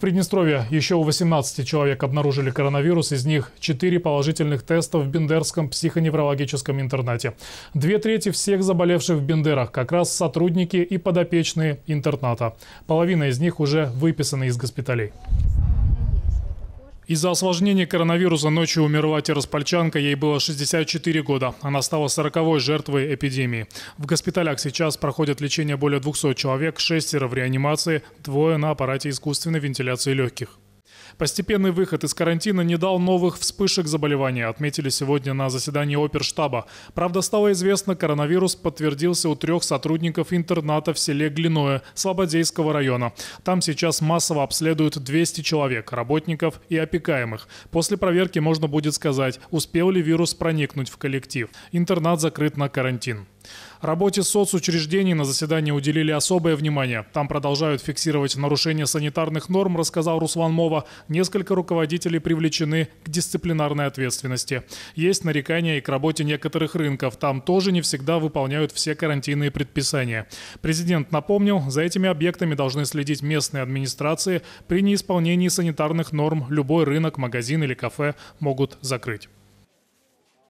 Приднестровье еще у 18 человек обнаружили коронавирус, из них 4 положительных теста в Бендерском психоневрологическом интернате. Две трети всех заболевших в Бендерах как раз сотрудники и подопечные интерната. Половина из них уже выписаны из госпиталей. Из-за осложнения коронавируса ночью умерла Тераспольчанка, ей было 64 года. Она стала 40-й жертвой эпидемии. В госпиталях сейчас проходят лечение более 200 человек, шестеро в реанимации, двое на аппарате искусственной вентиляции легких. Постепенный выход из карантина не дал новых вспышек заболевания, отметили сегодня на заседании оперштаба. Правда, стало известно, коронавирус подтвердился у трех сотрудников интерната в селе Глиное Слободейского района. Там сейчас массово обследуют 200 человек, работников и опекаемых. После проверки можно будет сказать, успел ли вирус проникнуть в коллектив. Интернат закрыт на карантин. Работе соцучреждений на заседании уделили особое внимание. Там продолжают фиксировать нарушения санитарных норм, рассказал Руслан Мова. Несколько руководителей привлечены к дисциплинарной ответственности. Есть нарекания и к работе некоторых рынков. Там тоже не всегда выполняют все карантинные предписания. Президент напомнил, за этими объектами должны следить местные администрации. При неисполнении санитарных норм любой рынок, магазин или кафе могут закрыть.